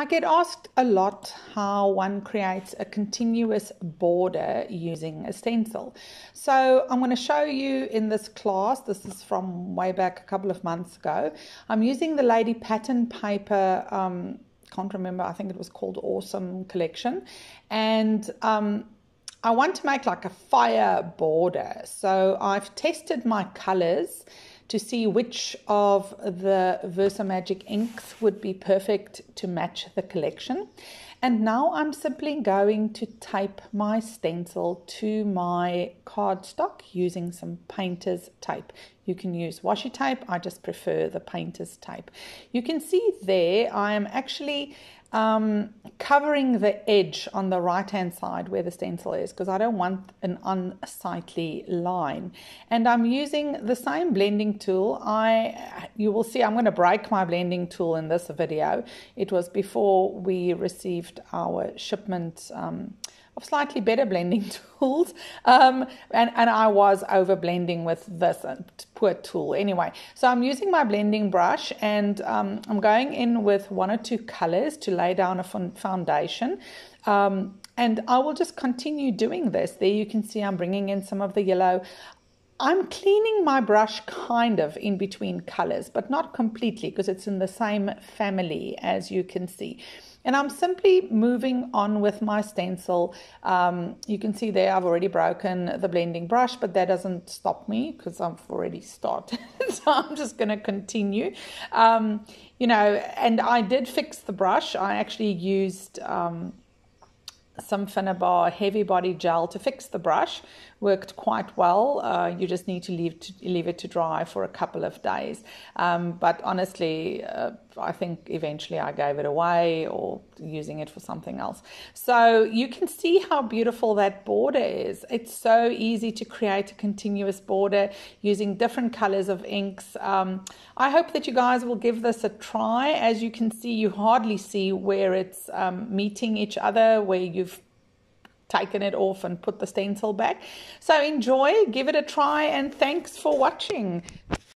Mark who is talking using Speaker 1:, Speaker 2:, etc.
Speaker 1: I get asked a lot how one creates a continuous border using a stencil. So I'm going to show you in this class, this is from way back a couple of months ago. I'm using the Lady Pattern paper, um, can't remember, I think it was called Awesome Collection. And um, I want to make like a fire border. So I've tested my colors to see which of the VersaMagic inks would be perfect to match the collection. And now I'm simply going to tape my stencil to my cardstock using some painter's tape. You can use washi tape. I just prefer the painter's tape. You can see there I am actually um, covering the edge on the right hand side where the stencil is because I don't want an unsightly line and I'm using the same blending tool I you will see I'm going to break my blending tool in this video it was before we received our shipment um, of slightly better blending tools. Um, and, and I was over blending with this uh, poor tool anyway. So I'm using my blending brush and um, I'm going in with one or two colors to lay down a foundation. Um, and I will just continue doing this. There you can see I'm bringing in some of the yellow. I'm cleaning my brush kind of in between colors, but not completely because it's in the same family as you can see. And I'm simply moving on with my stencil. Um, you can see there I've already broken the blending brush, but that doesn't stop me because I've already started. so I'm just going to continue. Um, you know, and I did fix the brush. I actually used... Um, some finabar heavy body gel to fix the brush. Worked quite well. Uh, you just need to leave, to leave it to dry for a couple of days. Um, but honestly, uh, I think eventually I gave it away or using it for something else. So you can see how beautiful that border is. It's so easy to create a continuous border using different colors of inks. Um, I hope that you guys will give this a try. As you can see, you hardly see where it's um, meeting each other, where you've taken it off and put the stencil back. So enjoy, give it a try, and thanks for watching.